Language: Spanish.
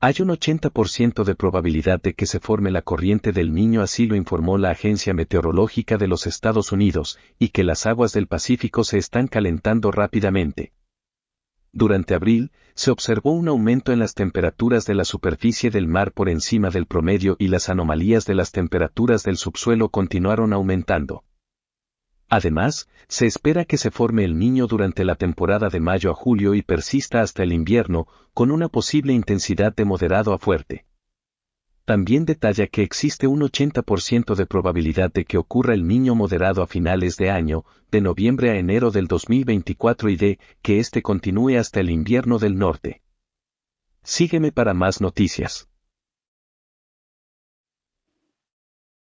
Hay un 80% de probabilidad de que se forme la corriente del niño, así lo informó la Agencia Meteorológica de los Estados Unidos, y que las aguas del Pacífico se están calentando rápidamente. Durante abril, se observó un aumento en las temperaturas de la superficie del mar por encima del promedio y las anomalías de las temperaturas del subsuelo continuaron aumentando. Además, se espera que se forme el niño durante la temporada de mayo a julio y persista hasta el invierno, con una posible intensidad de moderado a fuerte. También detalla que existe un 80% de probabilidad de que ocurra el niño moderado a finales de año, de noviembre a enero del 2024 y de que este continúe hasta el invierno del norte. Sígueme para más noticias.